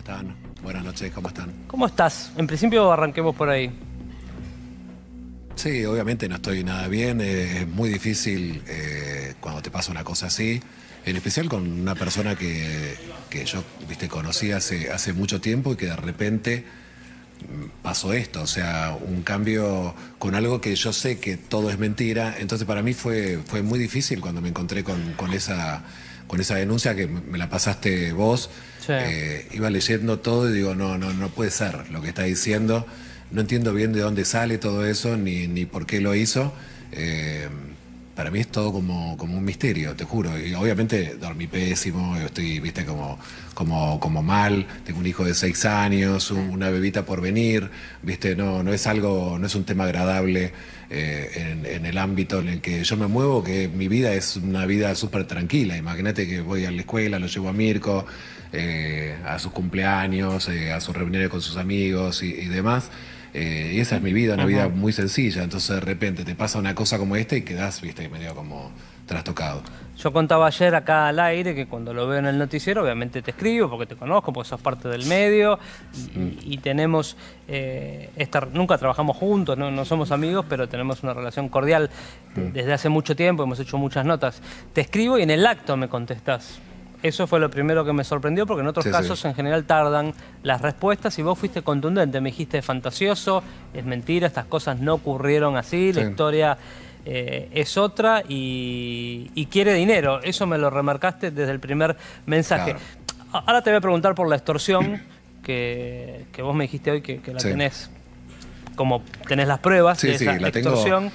están? Buenas noches, ¿cómo están? ¿Cómo estás? En principio arranquemos por ahí. Sí, obviamente no estoy nada bien. Eh, es muy difícil eh, cuando te pasa una cosa así. En especial con una persona que, yo viste, conocí hace, hace mucho tiempo y que de repente mm, pasó esto, o sea, un cambio con algo que yo sé que todo es mentira. Entonces para mí fue, fue muy difícil cuando me encontré con, con esa con esa denuncia que me la pasaste vos, eh, iba leyendo todo y digo, no, no, no puede ser lo que está diciendo. No entiendo bien de dónde sale todo eso, ni, ni por qué lo hizo. Eh, para mí es todo como, un misterio, te juro. Y obviamente dormí pésimo, estoy, viste, como, como, mal, tengo un hijo de seis años, una bebita por venir, viste, no, no es algo, no es un tema agradable eh, en, el ámbito en el que yo me muevo, que mi vida es una vida súper tranquila. Imagínate que voy a la escuela, lo llevo a Mirko, eh, a sus cumpleaños, eh, a sus reuniones con sus amigos y demás. Eh, y esa es mi vida, una vida muy sencilla. Entonces de repente te pasa una cosa como esta y quedas viste, medio como trastocado. Yo contaba ayer acá al aire que cuando lo veo en el noticiero, obviamente te escribo porque te conozco, porque sos parte del medio y, tenemos eh, nunca trabajamos juntos, no, somos amigos, pero tenemos una relación cordial mm. desde hace mucho tiempo, hemos hecho muchas notas. Te escribo y en el acto me contestás. Eso fue lo primero que me sorprendió, porque en otros casos en general tardan las respuestas y vos fuiste contundente, me dijiste fantasioso, es mentira, estas cosas no ocurrieron así, la historia eh, es otra y, quiere dinero. Eso me lo remarcaste desde el primer mensaje. Ahora te voy a preguntar por la extorsión que, vos me dijiste hoy que, la tenés, como tenés las pruebas de esa extorsión.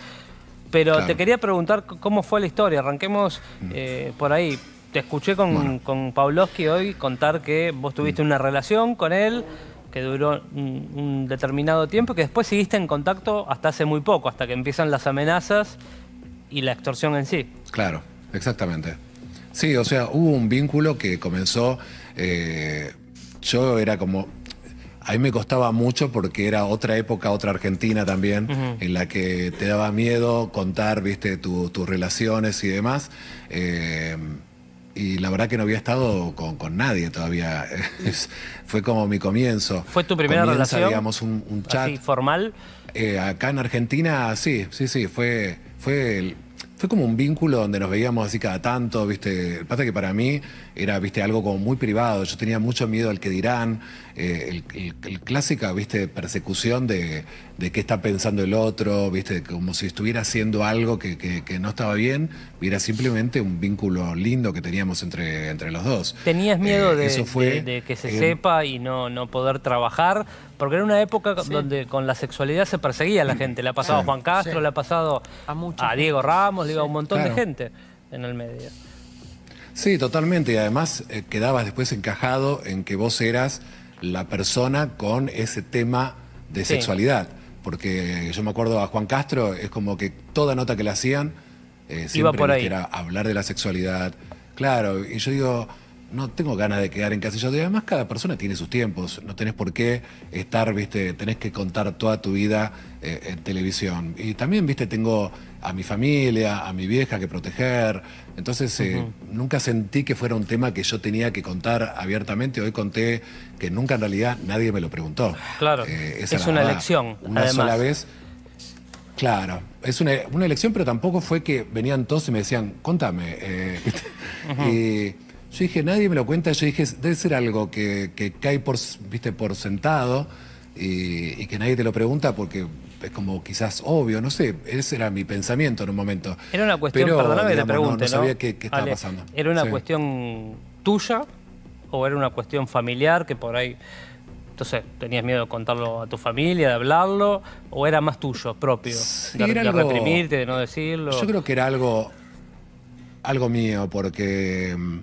Pero te quería preguntar cómo fue la historia. Arranquemos mm. eh, por ahí te escuché con, hoy contar que vos tuviste mm. una relación con él que duró un, determinado tiempo y que después seguiste en contacto hasta hace muy poco, hasta que empiezan las amenazas y la extorsión en sí. Claro, exactamente. Sí, o sea, hubo un vínculo que comenzó, eh, yo era como, a mí me costaba mucho porque era otra época, otra Argentina también, en la que te daba miedo contar, viste, tus relaciones y demás. Eh, y la verdad que no había estado con, nadie todavía. fue como mi comienzo. ¿Fue tu primera relación? digamos, un, chat. Así, formal? Eh, acá en Argentina, sí, sí, sí. Fue, fue, fue como un vínculo donde nos veíamos así cada tanto, ¿viste? Pasa que para mí era, viste, algo como muy privado. Yo tenía mucho miedo al que dirán, eh, el, clásica, viste, persecución de, qué está pensando el otro, viste, como si estuviera haciendo algo que, que, no estaba bien, era simplemente un vínculo lindo que teníamos entre, entre los dos. ¿Tenías eh, miedo de, que se sepa y no, no poder trabajar? Porque era una época donde con la sexualidad se perseguía a la gente. Le ha pasado a Juan Castro, le ha pasado a, Diego Ramos, le a un montón de gente en el medio. Sí, totalmente. Y además eh, quedabas después encajado en que vos eras la persona con ese tema de sexualidad. Porque yo me acuerdo a Juan Castro, es como que toda nota que le hacían eh, siempre era hablar de la sexualidad. Claro, y yo digo, no tengo ganas de quedar en casa. Y además cada persona tiene sus tiempos. No tenés por qué estar, viste, tenés que contar toda tu vida eh, en televisión. Y también, viste, tengo a mi familia, a mi vieja que proteger. Entonces, eh, nunca sentí que fuera un tema que yo tenía que contar abiertamente. Hoy conté que nunca en realidad nadie me lo preguntó. Claro, eh, es una elección. Una además. sola vez. Claro, es una, elección, pero tampoco fue que venían todos y me decían, contame. Eh, y yo dije, nadie me lo cuenta. Yo dije, debe ser algo que, cae por, viste, por sentado y que nadie te lo pregunta porque es como quizás obvio, no sé, ese era mi pensamiento en un momento. Era una cuestión, perdóname que no, sabía qué, estaba pasando. ¿Era una cuestión tuya o era una cuestión familiar que por ahí, entonces, tenías miedo de contarlo a tu familia, de hablarlo, o era más tuyo, propio, de, reprimirte, de no decirlo? Yo creo que era algo, algo mío, porque, mm,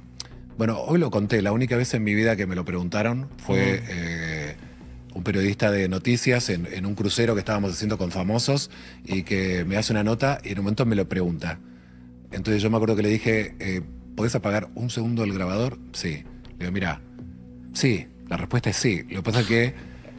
bueno, hoy lo conté, la única vez en mi vida que me lo preguntaron fue periodista de noticias en, un crucero que estábamos haciendo con famosos y que me hace una nota y en un momento me lo pregunta. Entonces yo me acuerdo que le dije, eh, ¿podés apagar un segundo el grabador? Sí. Le digo, mira, sí, la respuesta es sí. Lo que pasa que,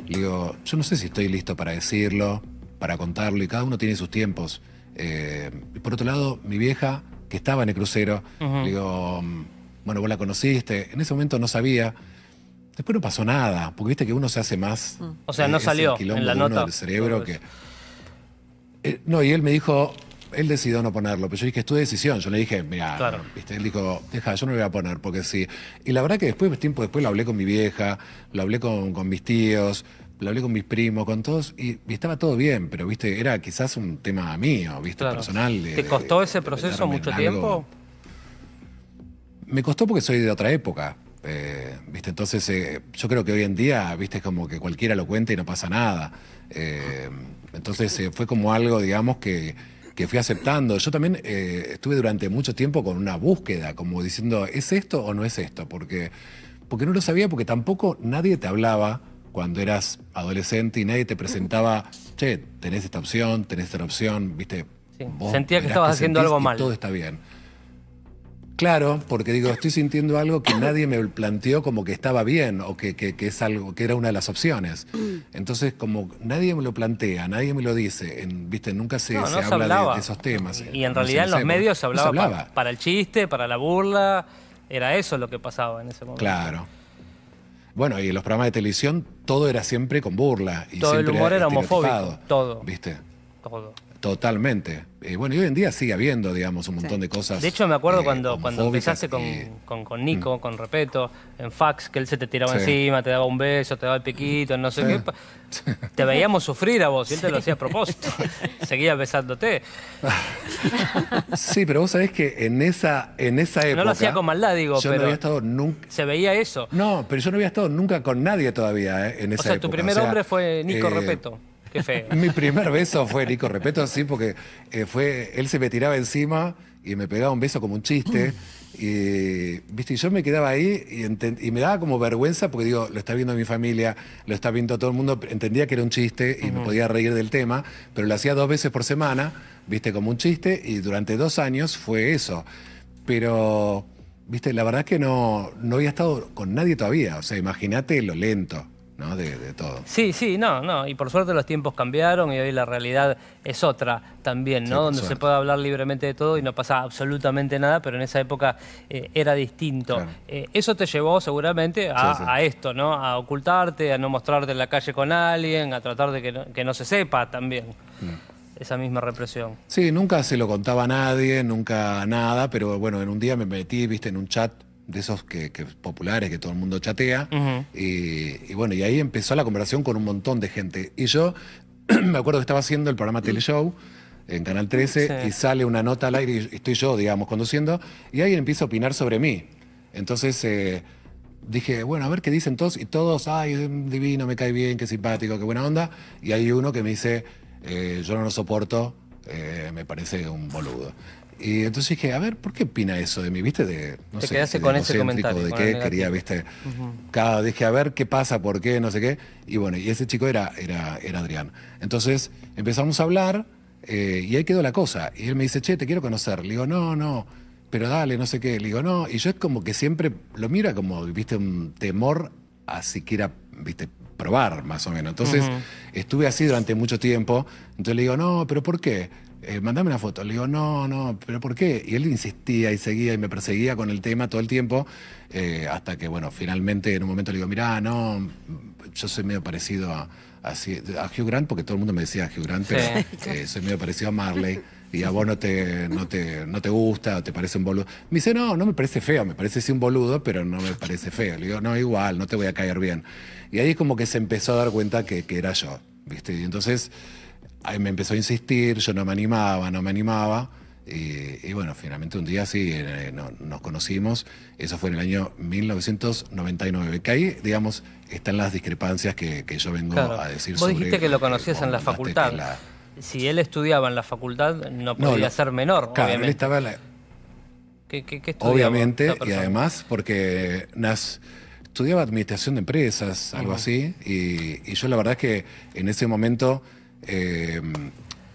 digo, yo no sé si estoy listo para decirlo, para contarlo, y cada uno tiene sus tiempos. Eh, por otro lado, mi vieja, que estaba en el crucero, digo, mm, bueno, vos la conociste, en ese momento no sabía. Después no pasó nada, porque viste que uno se hace más. Mm. O sea, eh, no salió en la nota. del cerebro que. Eh, no, y él me dijo, él decidió no ponerlo, pero yo dije, es tu decisión. Yo le dije, mira, él dijo, deja, yo no lo voy a poner, porque sí. Y la verdad que después, tiempo después, lo hablé con mi vieja, lo hablé con, mis tíos, lo hablé con mis primos, con todos, y, estaba todo bien, pero viste, era quizás un tema mío, viste, personal. ¿Te costó ese proceso mucho tiempo? Me costó porque soy de otra época. Eh, ¿viste? Entonces, eh, yo creo que hoy en día, ¿viste? Es como que cualquiera lo cuenta y no pasa nada. Eh, entonces, fue como algo, digamos, que, fui aceptando. Yo también estuve durante mucho tiempo con una búsqueda, como diciendo, ¿es esto o no es esto? Porque, porque no lo sabía, porque tampoco nadie te hablaba cuando eras adolescente y nadie te presentaba, che, tenés esta opción, tenés esta opción, ¿viste? Sentía que estabas haciendo algo mal. Todo está bien. Claro, porque digo, estoy sintiendo algo que nadie me planteó como que estaba bien o que, es algo que era una de las opciones. Mm. Entonces, como nadie me lo plantea, nadie me lo dice, en, viste, nunca se, habla De, esos temas. Y, en realidad en los medios se hablaba, Para, el chiste, para la burla, era eso lo que pasaba en ese momento. Claro. Bueno, y en los programas de televisión todo era siempre con burla. Y todo el humor era, era homofóbico. Todo. ¿Viste? Todo. Totalmente. Eh, bueno, y hoy en día sigue habiendo, digamos, un montón de cosas. De hecho, me acuerdo eh, cuando, cuando empezaste con, con, Nico, mm. con Repeto, en fax, que él se te tiraba encima, te daba un beso, te daba el piquito, no sé qué. Te veíamos sufrir a vos y él te lo hacía a propósito. Seguía besándote. Sí, pero vos sabés que en esa, en esa época. No lo hacía con maldad, digo, pero. Se veía eso. No, pero yo no había estado nunca con nadie todavía eh, en esa época. O sea, tu primer hombre fue Nico Repeto. Mi primer beso fue Nico Repeto, así porque eh, fue. Él se me tiraba encima y me pegaba un beso como un chiste. Y, ¿viste? y yo me quedaba ahí y, me daba como vergüenza porque digo, lo está viendo mi familia, lo está viendo todo el mundo, entendía que era un chiste y me podía reír del tema, pero lo hacía dos veces por semana, viste, como un chiste, y durante dos años fue eso. Pero, viste, la verdad es que no había estado con nadie todavía, o sea, imagínate lo lento. De, todo. Sí, sí, no, no. Y por suerte los tiempos cambiaron y hoy la realidad es otra también, ¿no? Donde se puede hablar libremente de todo y no pasa absolutamente nada, pero en esa época eh, era distinto. Eh, eso te llevó seguramente a, esto, ¿no? A ocultarte, a no mostrarte en la calle con alguien, a tratar de que no, se sepa también. esa misma represión. Sí, nunca se lo contaba a nadie, nunca nada, pero bueno, en un día me metí, viste, en un chat de esos que, populares que todo el mundo chatea. y, bueno, y ahí empezó la conversación con un montón de gente. Y yo me acuerdo que estaba haciendo el programa Teleshow en Canal 13 y sale una nota al aire y estoy yo, digamos, conduciendo, y alguien empieza a opinar sobre mí. Entonces eh, dije, bueno, a ver qué dicen todos, y todos, ay, divino, me cae bien, qué simpático, qué buena onda. Y hay uno que me dice, eh, yo no lo soporto, eh, me parece un boludo. Y entonces dije, a ver, ¿por qué opina eso de mí? ¿Viste? De, no Te sé, quedaste con ese comentario. De qué quería, ¿viste? Cada, dije, a ver qué pasa, por qué, no sé qué. Y bueno, y ese chico era, era, era Adrián. Entonces empezamos a hablar eh, y ahí quedó la cosa. Y él me dice, che, te quiero conocer. Le digo, no, no, pero dale, no sé qué. Le digo, no. Y yo es como que siempre lo mira como, ¿viste? Un temor a siquiera, ¿viste? probar más o menos. Entonces estuve así durante mucho tiempo. Entonces le digo, no, pero ¿por qué? eh, mandame una foto. Le digo, no, no, pero ¿por qué? Y él insistía y seguía y me perseguía con el tema todo el tiempo, eh, hasta que, bueno, finalmente en un momento le digo, mira no, yo soy medio parecido a, Hugh Grant, porque todo el mundo me decía Hugh Grant, pero eh, soy medio parecido a Marley. Y a vos no te, no te, gusta, o te parece un boludo. Me dice, no, no me parece feo, me parece sí un boludo, pero no me parece feo. Le digo, no, igual, no te voy a caer bien. Y ahí es como que se empezó a dar cuenta que, que era yo, ¿viste? Y entonces me empezó a insistir, yo no me animaba, no me animaba. Eh, y bueno, finalmente un día sí, eh, nos conocimos, eso fue en el año 1999, que ahí, digamos, están las discrepancias que, yo vengo a decir. Vos dijiste que lo conocías en la facultad. Si él estudiaba en la facultad, no podía ser menor. Claro, obviamente. él estaba... La... ¿Qué, obviamente, y además porque nas... estudiaba administración de empresas, algo así, y, y yo la verdad es que en ese momento... Eh,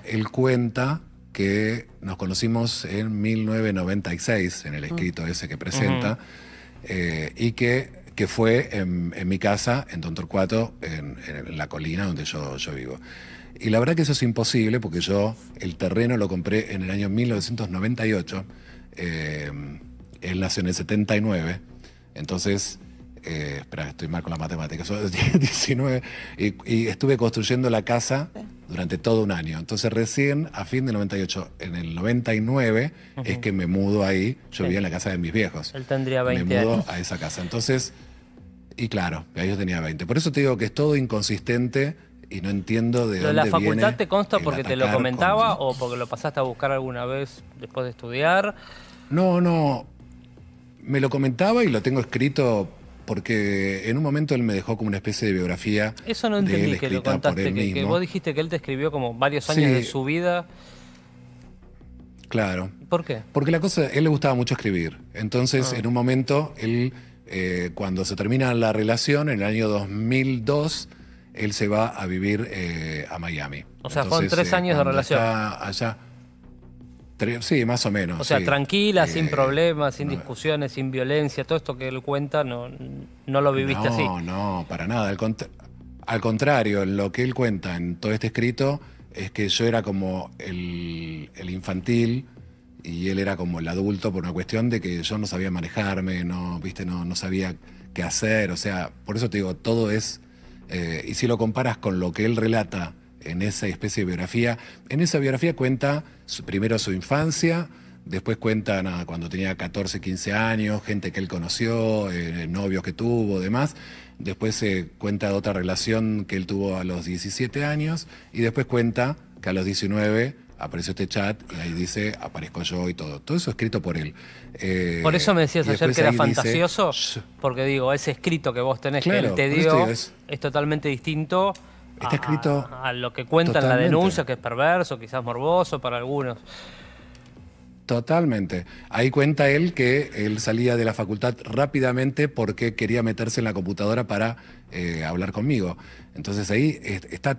él cuenta que nos conocimos en 1996, en el mm. escrito ese que presenta, eh, y que, que fue en, mi casa, en Don Torcuato, en, la colina donde yo, yo, vivo. Y la verdad que eso es imposible porque yo el terreno lo compré en el año 1998, eh, él nació en el 79, entonces... espera, estoy mal con la matemática, 19, y, estuve construyendo la casa durante todo un año. Entonces recién a fin de 98, en el 99 es que me mudo ahí, yo vivía en la casa de mis viejos. Él tendría 20 años. Me mudo a esa casa. Entonces, y claro, ahí yo tenía 20. Por eso te digo que es todo inconsistente y no entiendo de ¿Lo ¿La facultad te consta porque te lo comentaba o porque lo pasaste a buscar alguna vez después de estudiar? No, no. Me lo comentaba y lo tengo escrito porque en un momento él me dejó como una especie de biografía. Eso no entendí que lo contaste, que, vos dijiste que él te escribió como varios años de su vida. Claro. ¿Por qué? Porque la cosa, él le gustaba mucho escribir. Entonces, ah. en un momento, él, eh, cuando se termina la relación, en el año 2002, él se va a vivir eh, a Miami. O sea, fueron tres eh, años de relación. allá. Sí, más o menos. O sea, tranquila, sin eh, problemas, sin discusiones, sin violencia, todo esto que él cuenta, no, no lo viviste así. No, no, para nada. Al, contrario, lo que él cuenta en todo este escrito es que yo era como el, infantil y él era como el adulto por una cuestión de que yo no sabía manejarme, no, viste, no, no sabía qué hacer. O sea, por eso te digo, todo es. Eh, y si lo comparas con lo que él relata en esa especie de biografía. En esa biografía cuenta primero su infancia, después cuenta cuando tenía 14, 15 años, gente que él conoció, eh, novios que tuvo, demás. Después se cuenta de otra relación que él tuvo a los 17 años y después cuenta que a los 19 apareció este chat y ahí dice aparezco yo y todo. Todo eso escrito por él. Eh, por eso me decías ayer que era fantasioso, porque digo, ese escrito que vos tenés que él te dio es totalmente distinto Está escrito. A, lo que cuenta la denuncia, que es perverso, quizás morboso para algunos. Totalmente. Ahí cuenta él que él salía de la facultad rápidamente porque quería meterse en la computadora para eh, hablar conmigo. Entonces ahí está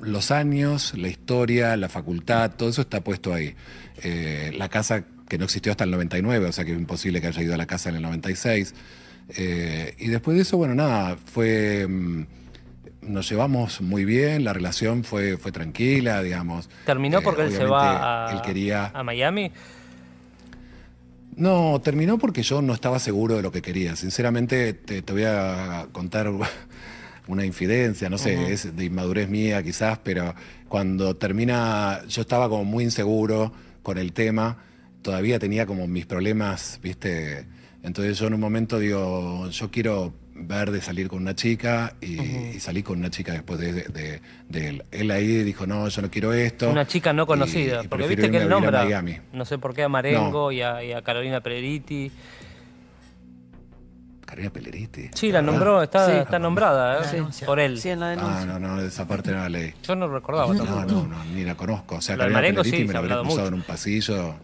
los años, la historia, la facultad, todo eso está puesto ahí. Eh, la casa que no existió hasta el 99, o sea que es imposible que haya ido a la casa en el 96. Eh, y después de eso, bueno, nada, fue... Mm, nos llevamos muy bien, la relación fue, fue tranquila, digamos. ¿Terminó eh, porque él se va a, él a Miami? No, terminó porque yo no estaba seguro de lo que quería. Sinceramente, te, voy a contar una infidencia, no sé, es de inmadurez mía quizás, pero cuando termina, yo estaba como muy inseguro con el tema, todavía tenía como mis problemas, viste. Entonces yo en un momento digo, yo quiero ver de salir con una chica y, salir salí con una chica después de, él. Él ahí dijo, no, yo no quiero esto. Una chica no conocida, porque viste que él nombra, no sé por qué, a Marengo y, a, Carolina Pelleriti Carolina Pelleriti Sí, la, ah. nombró, está, está nombrada ¿eh? por él. Ah, no, no, esa parte no la leí. Yo no recordaba tampoco. No, no, no, ni la conozco. O sea, Carolina Marengo, sí, me la habría cruzado en un pasillo.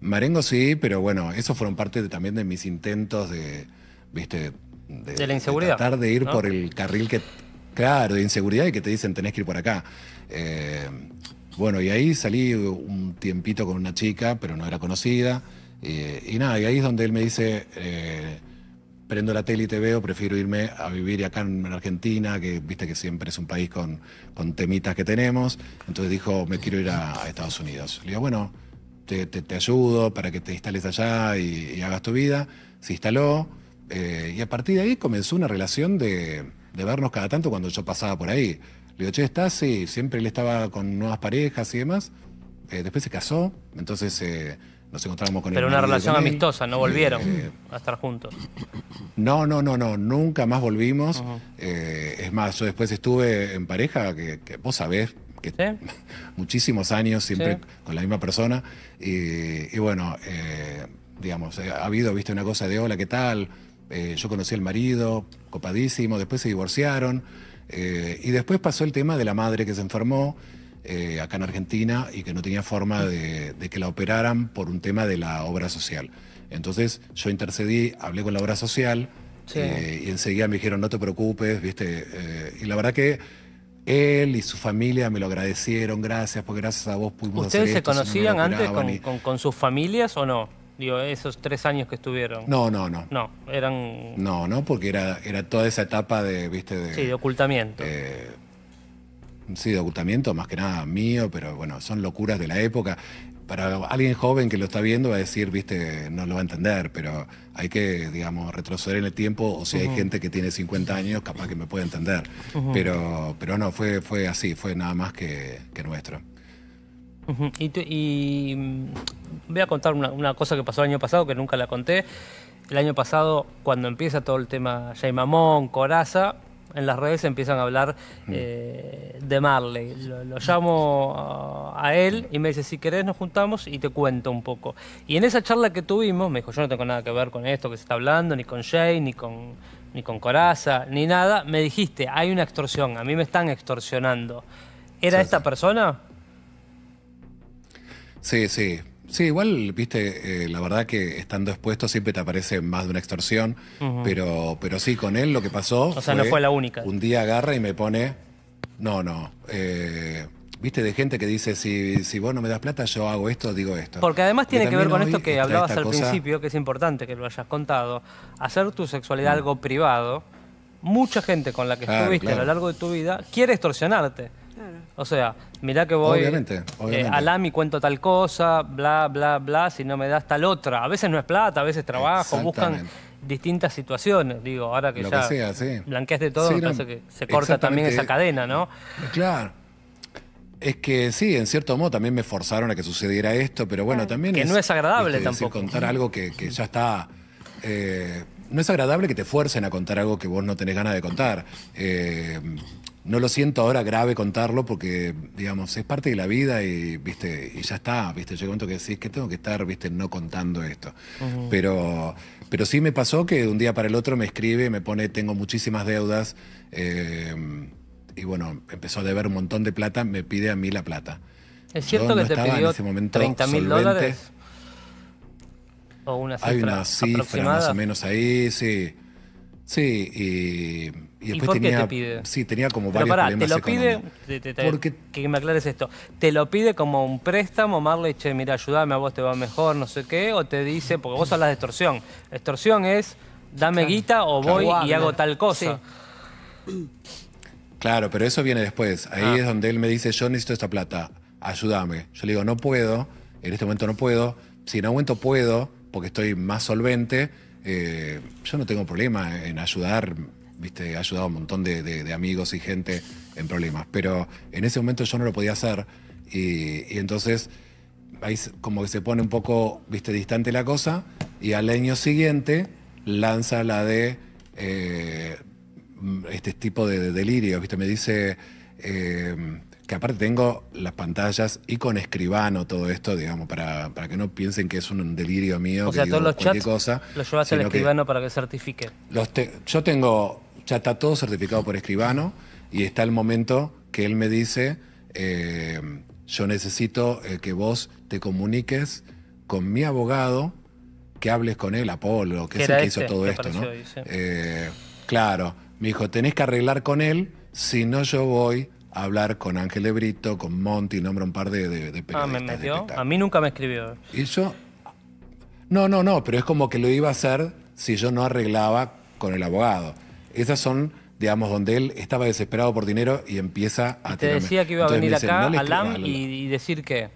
Marengo sí, pero bueno, esos fueron parte también de mis intentos de, viste, de, la inseguridad. De tratar de ir por el carril que, claro, de inseguridad y que te dicen tenés que ir por acá. Eh, bueno, y ahí salí un tiempito con una chica, pero no era conocida. Eh, y nada, y ahí es donde él me dice, eh, prendo la tele y te veo, prefiero irme a vivir acá en Argentina, que viste que siempre es un país con, con temitas que tenemos. Entonces dijo, me quiero ir a, Estados Unidos. Le digo, bueno, te, te, ayudo para que te instales allá y hagas tu vida. Se instaló. Eh, y a partir de ahí comenzó una relación de, vernos cada tanto cuando yo pasaba por ahí. Le digo, che, ¿estás? Sí, siempre él estaba con nuevas parejas y demás. Eh, después se casó, entonces eh, nos encontramos con él. Pero una relación amistosa, no volvieron a estar juntos. No, no, no, no, nunca más volvimos. es más, yo después estuve en pareja, que, vos sabés, que muchísimos años siempre con la misma persona. Y, y bueno, digamos, ha habido, viste, una cosa de hola, ¿qué tal? Eh, yo conocí al marido, copadísimo, después se divorciaron. Eh, y después pasó el tema de la madre que se enfermó eh, acá en Argentina y que no tenía forma de, que la operaran por un tema de la obra social. Entonces yo intercedí, hablé con la obra social y enseguida me dijeron no te preocupes, ¿viste? y la verdad que él y su familia me lo agradecieron, gracias, porque gracias a vos pudimos ¿Ustedes se conocían antes con sus familias o no? Digo, esos tres años que estuvieron. No, no, no. No, eran. No, no, porque era, era toda esa etapa de, viste, Sí, de ocultamiento. Eh, sí, de ocultamiento, más que nada mío, pero bueno, son locuras de la época. Para alguien joven que lo está viendo va a decir, viste, no lo va a entender, pero hay que, digamos, retroceder en el tiempo, o si hay gente que tiene 50 años, capaz que me puede entender. pero, pero no, fue, fue así, fue nada más que nuestro y, mm, voy a contar una, cosa que pasó el año pasado, que nunca la conté. El año pasado, cuando empieza todo el tema Jay Mamón, Coraza, en las redes empiezan a hablar mm. eh, de Marley. Lo, llamo a, él y me dice, si querés nos juntamos y te cuento un poco. Y en esa charla que tuvimos, me dijo, yo no tengo nada que ver con esto que se está hablando, ni con Jay, ni con, ni con Coraza, ni nada. Me dijiste, hay una extorsión, a mí me están extorsionando. ¿Era esta persona? Sí, sí. Sí, igual, viste, eh, la verdad que estando expuesto siempre te aparece más de una extorsión, pero, pero sí, con él lo que pasó. O sea, no fue la única. Un día agarra y me pone. No, no. Eh, viste, de gente que dice: si, si vos no me das plata, yo hago esto, digo esto. Porque además tiene que ver con esto que hablabas al principio, que es importante que lo hayas contado. Hacer tu sexualidad mm. algo privado, mucha gente con la que estuviste a lo largo de tu vida quiere extorsionarte. O sea, mirá que voy obviamente, eh, obviamente. a cuento tal cosa, bla, bla, bla, si no me das tal otra. A veces no es plata, a veces trabajo, buscan distintas situaciones. Digo, ahora que ya blanqueaste todo, se corta también esa cadena, ¿no? Claro. Es que sí, en cierto modo también me forzaron a que sucediera esto, pero bueno, también que no es agradable tampoco. Decir, contar algo que, ya está... Eh, no es agradable que te fuercen a contar algo que vos no tenés ganas de contar. Eh, no lo siento ahora grave contarlo porque, digamos, es parte de la vida y, viste, y ya está, viste, llega un momento que decís que tengo que estar, viste, no contando esto. pero, pero sí me pasó que de un día para el otro me escribe, me pone, tengo muchísimas deudas, eh, y bueno, empezó a deber un montón de plata, me pide a mí la plata. ¿Es cierto que te pidió en 30 mil dólares? Hay una cifra más o menos ahí, sí. Sí, y y después tenía, qué te pide? Sí, tenía como varios problemas te lo pide, Porque... que me aclares esto, ¿te lo pide como un préstamo, Marley, che, mira, ayúdame, a vos te va mejor, no sé qué? ¿O te dice, porque vos hablas de extorsión, extorsión es, dame guita o voy y hago tal cosa? Claro, pero eso viene después. Ahí ah. es donde él me dice, yo necesito esta plata, ayúdame. Yo le digo, no puedo, en este momento no puedo. Si en algún momento puedo, porque estoy más solvente, eh, yo no tengo problema en ayudar ¿viste? ha ayudado a un montón de, amigos y gente en problemas. Pero en ese momento yo no lo podía hacer. Y, entonces ahí como que se pone un poco, viste, distante la cosa. Y al año siguiente lanza la de eh, este tipo de, delirio. delirios, viste. Me dice eh, que aparte tengo las pantallas y con escribano todo esto, digamos, para, que no piensen que es un delirio mío. O que sea, todos los cosa, los llevas al escribano para que certifique. yo tengo ya está todo certificado por escribano y está el momento que él me dice, eh, yo necesito eh, que vos te comuniques con mi abogado, que hables con él, Apolo, que es el que hizo este, todo esto, ¿no? Eh, claro, me dijo, tenés que arreglar con él, si no yo voy a hablar con Ángel Ebrito, con Monty, nombra un par de, de, de Ah, me metió. A mí nunca me escribió. Y yo, no, no, no, pero es como que lo iba a hacer si yo no arreglaba con el abogado. Esas son, digamos, donde él estaba desesperado por dinero y empieza a... Y te decía que iba a venir acá LAM y, decir qué.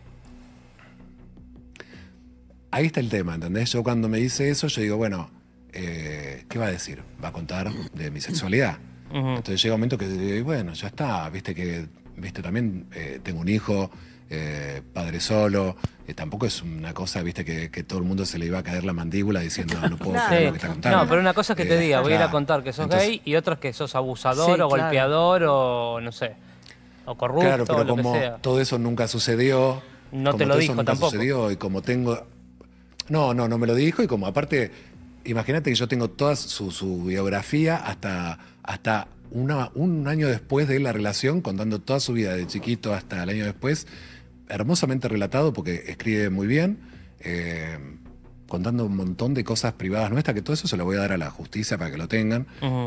Ahí está el tema, ¿entendés? Yo cuando me dice eso, yo digo, bueno, eh, ¿qué va a decir? ¿Va a contar de mi sexualidad? Entonces llega un momento que digo, bueno, ya está, viste que, viste, también eh, tengo un hijo, eh, padre solo. Eh, tampoco es una cosa, viste, que, todo el mundo se le iba a caer la mandíbula diciendo, no, puedo creer lo que está contando. No, pero una cosa es que te eh, diga, voy a ir a contar que sos gay y otra es que sos abusador o golpeador o no sé, o corrupto. Claro, pero como todo eso nunca sucedió. No te lo dijo tampoco. sucedió y como tengo. No, no, no me lo dijo y como aparte, imagínate que yo tengo toda su, biografía hasta, hasta un año después de la relación, contando toda su vida de chiquito hasta el año después hermosamente relatado porque escribe muy bien, eh, contando un montón de cosas privadas nuestras, que todo eso se lo voy a dar a la justicia para que lo tengan.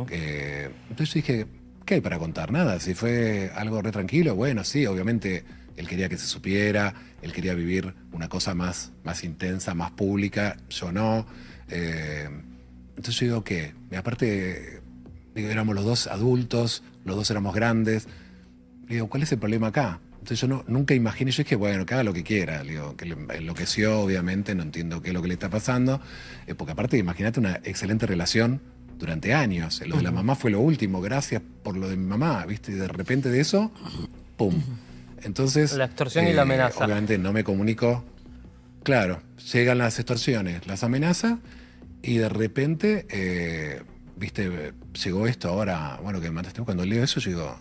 Eh, entonces dije, ¿qué hay para contar? Nada, si fue algo re tranquilo, bueno, sí, obviamente él quería que se supiera, él quería vivir una cosa más, más intensa, más pública, yo no. Eh, entonces yo digo que, aparte, éramos los dos adultos, los dos éramos grandes. Le digo, ¿cuál es el problema acá? yo nunca imaginé, yo dije, bueno, que haga lo que quiera, digo, que le enloqueció, obviamente, no entiendo qué es lo que le está pasando, eh, porque aparte, imagínate una excelente relación durante años, lo de la mamá fue lo último, gracias por lo de mi mamá, ¿viste? Y de repente de eso, ¡pum! Entonces... La extorsión y la eh, amenaza. Obviamente no me comunico. Claro, llegan las extorsiones, las amenazas, y de repente, eh, ¿viste? Llegó esto ahora, bueno, que me mataste, cuando leo eso, llegó...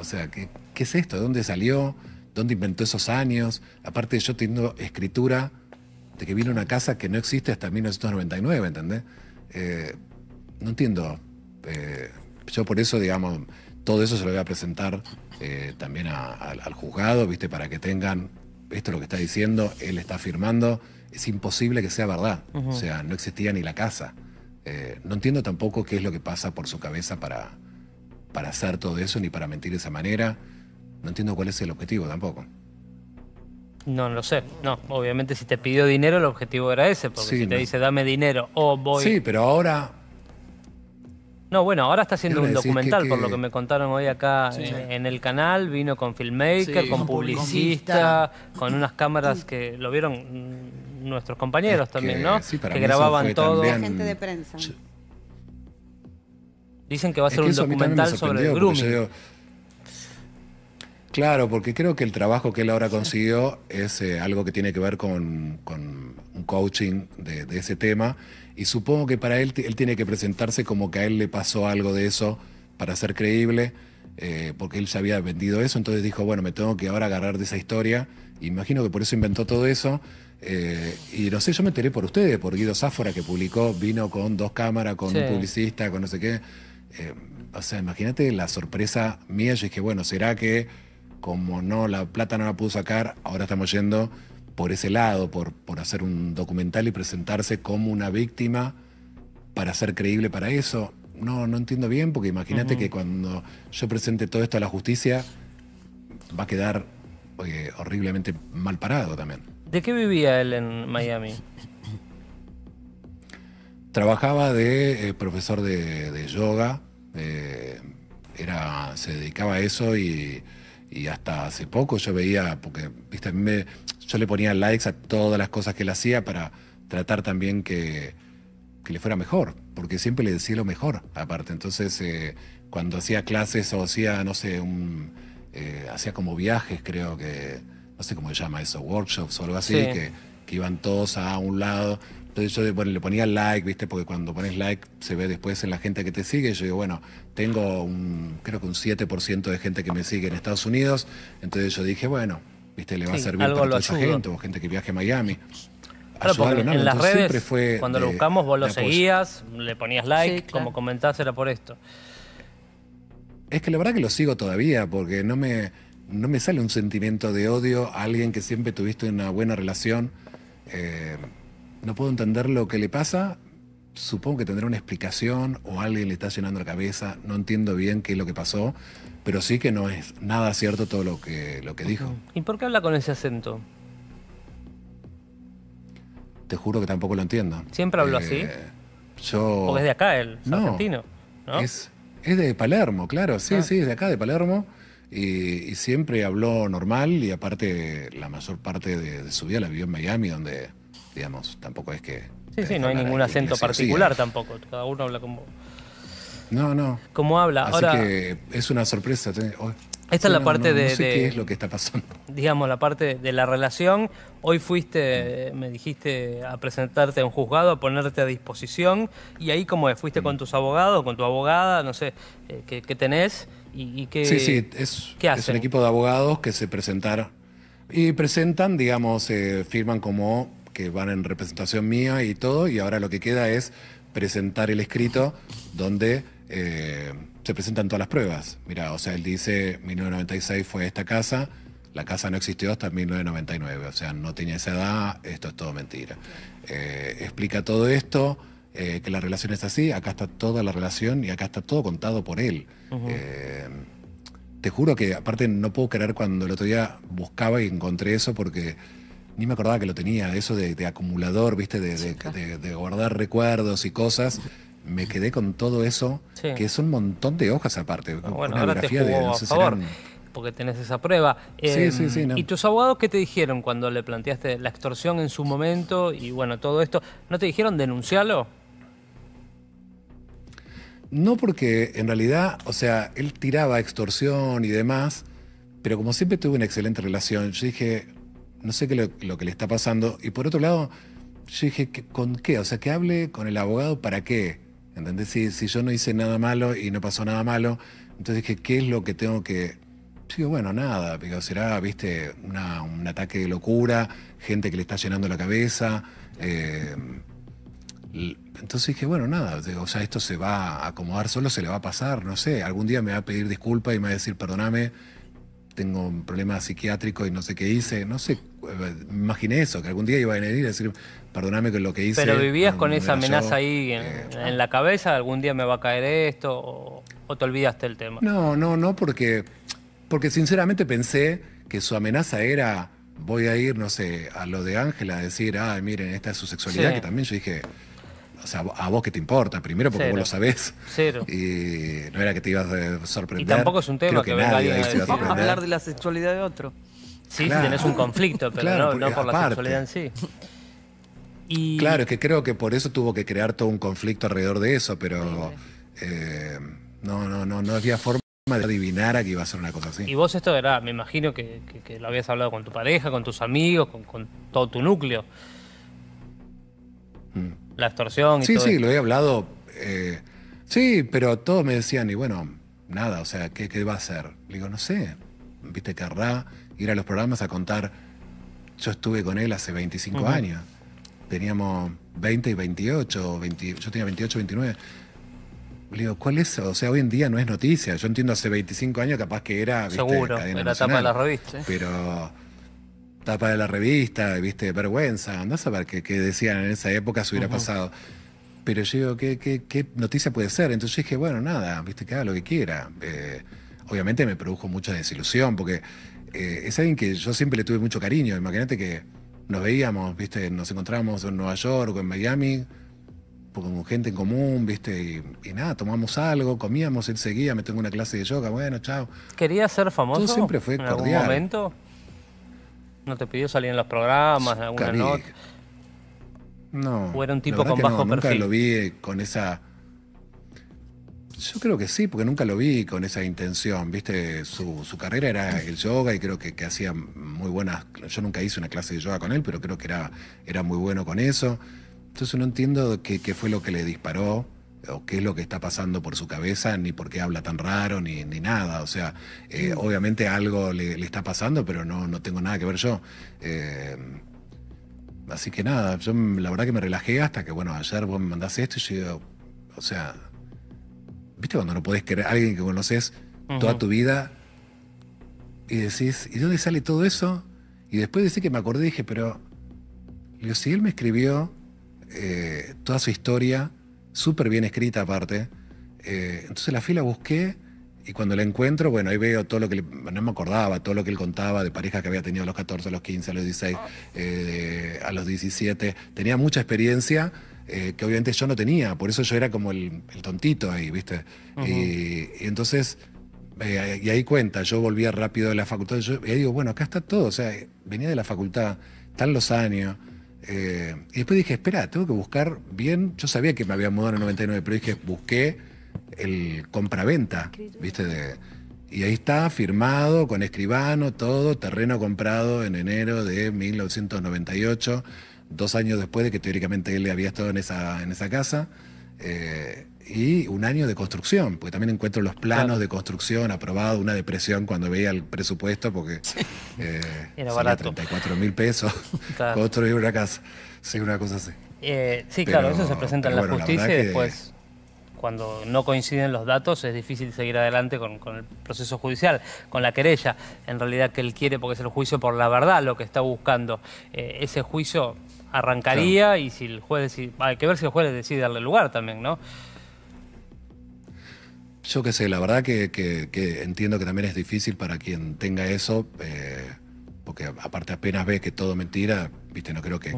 O sea, que ¿qué es esto? ¿De dónde salió? ¿Dónde inventó esos años? Aparte yo teniendo escritura de que vino una casa que no existe hasta 1999, ¿entendés? Eh, no entiendo. Eh, yo por eso, digamos, todo eso se lo voy a presentar eh, también al juzgado, ¿viste? Para que tengan, esto lo que está diciendo, él está afirmando, es imposible que sea verdad. O sea, no existía ni la casa. no entiendo tampoco qué es lo que pasa por su cabeza para, para hacer todo eso, ni para mentir de esa manera. No entiendo cuál es el objetivo tampoco. No lo sé, no. Obviamente si te pidió dinero el objetivo era ese, porque si te dice dame dinero o voy... Sí, pero ahora... No, bueno, ahora está haciendo un documental, por lo que me contaron hoy acá en, el canal. Vino con filmmaker, con publicista, con unas cámaras que lo vieron mm, nuestros compañeros también, ¿no? que grababan todo. gente de prensa. Dicen que va a ser un documental sobre el grooming. Claro, porque creo que el trabajo que él ahora consiguió es eh, algo que tiene que ver con, un coaching de, ese tema y supongo que para él él tiene que presentarse como que a él le pasó algo de eso para ser creíble. Eh, porque él ya había vendido eso, entonces dijo, bueno, me tengo que ahora agarrar de esa historia, imagino que por eso inventó todo eso, eh, y no sé, yo me enteré por ustedes, por Guido Sáfora que publicó, vino con dos cámaras, con un publicista, con no sé qué, o sea, imagínate la sorpresa mía, yo dije, bueno, ¿será que como no, la plata no la pudo sacar, ahora estamos yendo por ese lado, por, hacer un documental y presentarse como una víctima para ser creíble para eso. No, no entiendo bien, porque imagínate que cuando yo presente todo esto a la justicia, va a quedar horriblemente mal parado también. ¿De qué vivía él en Miami? Trabajaba de eh, profesor de, yoga, eh, era, se dedicaba a eso y y hasta hace poco yo veía, porque viste, a mí yo le ponía likes a todas las cosas que él hacía para tratar también que, le fuera mejor, porque siempre le decía lo mejor, aparte. Entonces, eh, cuando hacía clases o hacía, no sé, un, eh, hacía como viajes, creo que, no sé cómo se llama eso, workshops o algo así, que, que iban todos a un lado entonces yo le ponía like, ¿viste? Porque cuando pones like se ve después en la gente que te sigue. Yo digo, bueno, tengo un, creo que un 7% de gente que me sigue en Estados Unidos. Entonces yo dije, bueno, ¿viste? Le va a servir para toda gente o gente que viaje a Miami. en, las redes, fue cuando lo buscamos, vos lo seguías, le ponías like, como comentás, era por esto. Es que la verdad que lo sigo todavía, porque no me, no me sale un sentimiento de odio a alguien que siempre tuviste una buena relación. Eh, no puedo entender lo que le pasa, supongo que tendrá una explicación o alguien le está llenando la cabeza, no entiendo bien qué es lo que pasó, pero sí que no es nada cierto todo lo que, lo que dijo. ¿Y por qué habla con ese acento? Te juro que tampoco lo entiendo. ¿Siempre habló así? Eh, yo... ¿O es de acá él? Es argentino? ¿no? Es, de Palermo, claro, sí, ah. sí, es de acá, de Palermo. Y, siempre habló normal y aparte la mayor parte de, de su vida la vivió en Miami, donde digamos, tampoco es que... Sí, sí, no hay ningún acento particular tampoco, cada uno habla como... No, no. Como habla. Así que es una sorpresa. esta es la parte de, qué es lo que está pasando. Digamos, la parte de la relación. Hoy fuiste, me dijiste, a presentarte a un juzgado, a ponerte a disposición. Y ahí, ¿cómo es? ¿Fuiste con mm. tus abogados, con tu abogada? No sé, eh, ¿qué, tenés? Y, qué, sí, sí, es, es un equipo de abogados que se presentaron. Y presentan, digamos, eh, firman como que van en representación mía y todo, y ahora lo que queda es presentar el escrito donde eh, se presentan todas las pruebas. Mira, o sea, él dice 1996 fue esta casa, la casa no existió hasta 1999, o sea, no tenía esa edad, esto es todo mentira. Eh, explica todo esto, eh, que la relación es así, acá está toda la relación y acá está todo contado por él. te juro que aparte no puedo creer cuando el otro día buscaba y encontré eso porque ni me acordaba que lo tenía, eso de, acumulador, viste, de, guardar recuerdos y cosas. Me quedé con todo eso, que es un montón de hojas aparte. Bueno, de, a favor, porque tenés esa prueba. Sí, sí, em, sí. ¿Y tus abogados qué te dijeron cuando le planteaste la extorsión en su momento y bueno, todo esto? ¿No te dijeron denunciarlo? No, porque en realidad, o sea, él tiraba extorsión y demás, pero como siempre tuve una excelente relación, yo dije, no sé qué lo, que le está pasando. Y por otro lado, yo dije, ¿con qué? O sea, que hable con el abogado, ¿para qué? ¿Entendés? Si, yo no hice nada malo y no pasó nada malo, entonces dije, ¿qué es lo que tengo que...? digo, bueno, nada, será, viste, un ataque de locura, gente que le está llenando la cabeza. Eh, entonces dije, bueno, nada, o sea, esto se va a acomodar solo, se le va a pasar, no sé, algún día me va a pedir disculpas y me va a decir, perdóname, tengo un problema psiquiátrico y no sé qué hice, no sé, me imaginé eso, que algún día iba a venir y decir, perdóname con lo que hice. Pero vivías con esa amenaza ahí eh, ah. en, la cabeza, algún día me va a caer esto, o, te olvidaste el tema. No, no, no, porque, porque sinceramente pensé que su amenaza era, voy a ir, no sé, a lo de Ángela, a decir, ah, miren, esta es su sexualidad, que también yo dije, o sea, a vos que te importa, primero porque vos lo sabés. Cero. Y no era que te ibas a sorprender. Y tampoco es un tema que, venga ah, a hablar de la sexualidad de otro. Sí, si tenés un conflicto, pero no, por la sexualidad en sí. Claro, es que creo que por eso tuvo que crear todo un conflicto alrededor de eso, pero eh, no, no, no, no había forma de adivinar a que iba a ser una cosa así. Y vos esto era, me imagino que, lo habías hablado con tu pareja, con tus amigos, con, todo tu núcleo. Mm la extorsión y sí, todo. Sí, sí, lo he hablado. Eh, sí, pero todos me decían, y bueno, nada, o sea, ¿qué, ¿qué, va a hacer? Le digo, no sé. Viste, querrá ir a los programas a contar. Yo estuve con él hace 25 años. Teníamos 20 y 28, yo tenía 28, 29. Le digo, ¿cuál es? O sea, hoy en día no es noticia. Yo entiendo hace 25 años capaz que era. Seguro, era la tapa de la revista. Pero tapa de la revista, viste, vergüenza, andás a ver qué, decían en esa época, se hubiera pasado. Pero yo digo, ¿qué, noticia puede ser? Entonces dije, bueno, nada, viste, que haga lo que quiera. Eh, obviamente me produjo mucha desilusión, porque eh, es alguien que yo siempre le tuve mucho cariño. Imagínate que nos veíamos, viste, nos encontrábamos en Nueva York o en Miami, pues, como gente en común, viste, y, nada, tomamos algo, comíamos, él seguía, me tengo una clase de yoga, bueno, chao. ¿Quería ser famoso? siempre fue cordial. momento? ¿No te pidió salir en los programas, alguna nota? No. ¿O era un tipo con bajo no, nunca lo vi con esa. Yo creo que sí, porque nunca lo vi con esa intención. Viste, su, carrera era el yoga y creo que, que, hacía muy buenas. Yo nunca hice una clase de yoga con él, pero creo que era, era muy bueno con eso. Entonces no entiendo qué, qué fue lo que le disparó o qué es lo que está pasando por su cabeza, ni por qué habla tan raro, ni, nada. O sea, eh, mm. obviamente algo le, está pasando, pero no, no tengo nada que ver yo. Eh, así que nada, yo la verdad que me relajé hasta que, bueno, ayer vos me mandaste esto y yo o sea, ¿viste cuando no podés querer a alguien que conoces toda tu vida y decís, ¿y dónde sale todo eso? Y después decir que me acordé dije, pero, digo, si él me escribió eh, toda su historia, súper bien escrita aparte. Eh, entonces la fui la busqué y cuando la encuentro, bueno, ahí veo todo lo que, no me acordaba, todo lo que él contaba de parejas que había tenido a los 14, a los 15, a los 16, eh, a los 17. Tenía mucha experiencia eh, que obviamente yo no tenía, por eso yo era como el, tontito ahí, ¿viste? y, entonces, y ahí cuenta, yo volvía rápido de la facultad, y ahí digo, bueno, acá está todo, o sea, venía de la facultad, están los años. Eh, y después dije, espera, tengo que buscar bien. Yo sabía que me había mudado en el 99, pero dije, busqué el compraventa, ¿viste? y ahí está, firmado, con escribano, todo, terreno comprado en enero de 1998, dos años después de que teóricamente él había estado en esa, en esa casa. Eh, y un año de construcción, porque también encuentro los planos de construcción aprobado, una depresión cuando veía el presupuesto, porque eh, era barato. 34 mil pesos construir una casa, sí, una cosa así. Eh, sí, claro, eso se presenta en la justicia y después, cuando no coinciden los datos, es difícil seguir adelante con, el proceso judicial, con la querella, en realidad que él quiere, porque es el juicio por la verdad lo que está buscando. Eh, ese juicio arrancaría y si el juez decide, hay que ver si el juez decide darle lugar también, ¿no? Yo qué sé, la verdad que, entiendo que también es difícil para quien tenga eso, eh, porque aparte apenas ve que todo mentira, viste, no creo que,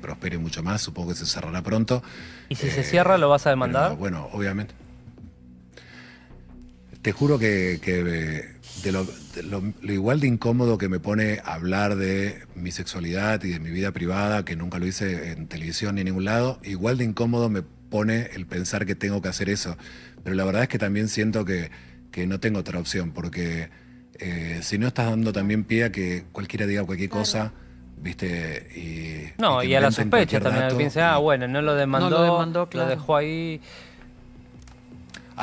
prospere mucho más, supongo que se cerrará pronto. ¿Y si se eh, cierra, lo vas a demandar? bueno, obviamente. Te juro que, eh, lo, igual de incómodo que me pone hablar de mi sexualidad y de mi vida privada, que nunca lo hice en televisión ni en ningún lado, igual de incómodo me, el pensar que tengo que hacer eso. Pero la verdad es que también siento que, no tengo otra opción, porque eh, si no estás dando también pie a que cualquiera diga cualquier cosa. ¿Viste? Y, no, y, a la sospecha también. piensa, ah, bueno, no lo demandó, lo dejó ahí.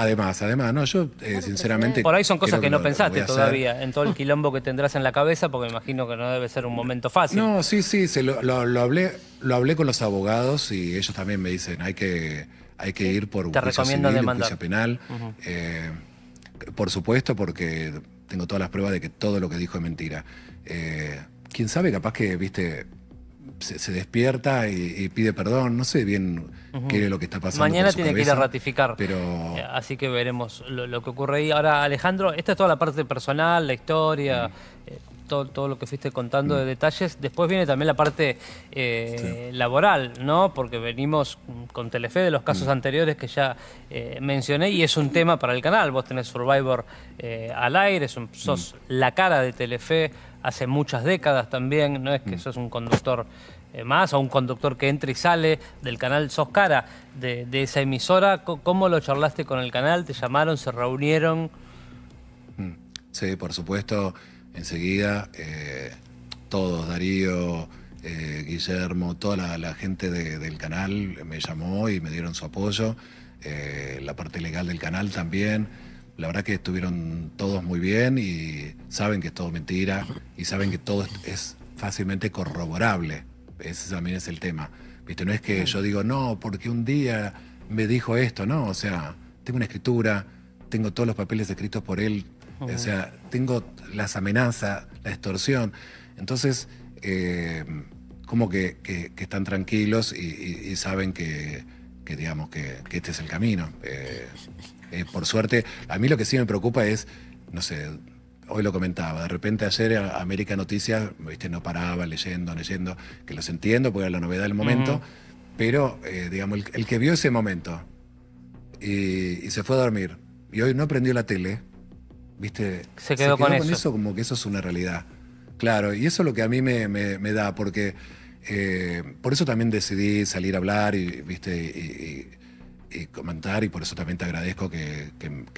Además, además, no, yo eh, sinceramente. Por ahí son cosas que, no pensaste todavía, en todo el quilombo que tendrás en la cabeza, porque me imagino que no debe ser un momento fácil. No, sí, sí, lo, hablé, lo hablé con los abogados y ellos también me dicen, hay que, hay que ir por un juicio civil, un juicio penal. Eh, por supuesto, porque tengo todas las pruebas de que todo lo que dijo es mentira. Eh, quién sabe, capaz que, viste, se, despierta y, pide perdón. No sé bien qué es lo que está pasando. Mañana tiene que ir a ratificar. Eh, así que veremos lo, que ocurre ahí. Ahora, Alejandro, esta es toda la parte personal, la historia. Eh, todo, todo, lo que fuiste contando de detalles. Después viene también la parte eh, laboral, ¿no? Porque venimos con Telefe de los casos anteriores que ya mencioné y es un tema para el canal. Vos tenés Survivor al aire, es sos la cara de Telefe hace muchas décadas también, no es que mm. sos un conductor eh, más o un conductor que entra y sale del canal Sos Cara, de, esa emisora. ¿Cómo lo charlaste con el canal? ¿Te llamaron? ¿Se reunieron? Mm. Sí, por supuesto, enseguida eh, todos, Darío, eh, Guillermo, toda la, gente del canal me llamó y me dieron su apoyo, la parte legal del canal también la verdad que estuvieron todos muy bien y saben que es todo mentira y saben que todo es fácilmente corroborable. Ese también es el tema. ¿Viste? No es que yo digo, no, porque un día me dijo esto, no, o sea, tengo una escritura, tengo todos los papeles escritos por él, o sea, tengo las amenazas, la extorsión. Entonces, eh, como que, están tranquilos y, saben que, digamos, que, este es el camino. Eh, eh, por suerte, a mí lo que sí me preocupa es, no sé, hoy lo comentaba, de repente ayer América Noticias, viste, no paraba leyendo, leyendo, que los entiendo porque era la novedad del momento, pero eh, digamos, el, que vio ese momento y, se fue a dormir y hoy no prendió la tele, viste, se quedó, con, eso. como que eso es una realidad. Claro, y eso es lo que a mí me, da, porque eh, por eso también decidí salir a hablar y, viste, y y eh, comentar y por eso también te agradezco que,